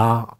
啦。